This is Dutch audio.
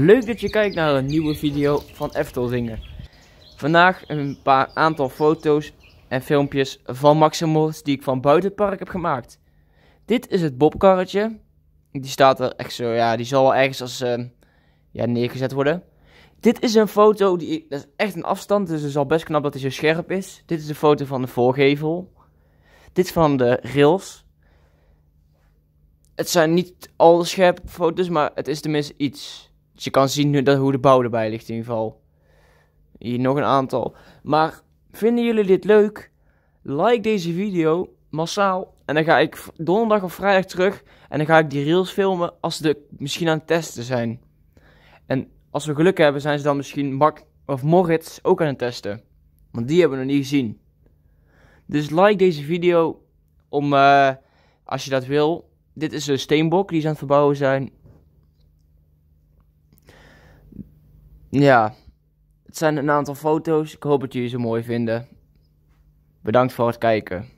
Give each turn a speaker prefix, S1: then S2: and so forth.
S1: Leuk dat je kijkt naar een nieuwe video van Eftelzingen. Vandaag een paar aantal foto's en filmpjes van Maximos die ik van buiten het park heb gemaakt. Dit is het bobkarretje. Die staat er echt zo, ja, die zal wel ergens als eh, ja, neergezet worden. Dit is een foto, die, dat is echt een afstand, dus het is al best knap dat hij zo scherp is. Dit is de foto van de voorgevel. Dit is van de rails. Het zijn niet al scherpe foto's, maar het is tenminste iets. Dus je kan zien dat, hoe de bouw erbij ligt in ieder geval. Hier nog een aantal. Maar vinden jullie dit leuk? Like deze video massaal. En dan ga ik donderdag of vrijdag terug. En dan ga ik die reels filmen als de misschien aan het testen zijn. En als we geluk hebben, zijn ze dan misschien Mark of Moritz ook aan het testen. Want die hebben we nog niet gezien. Dus like deze video om, eh, als je dat wil. Dit is een steenbok die ze aan het verbouwen zijn. Ja, het zijn een aantal foto's. Ik hoop dat jullie ze mooi vinden. Bedankt voor het kijken.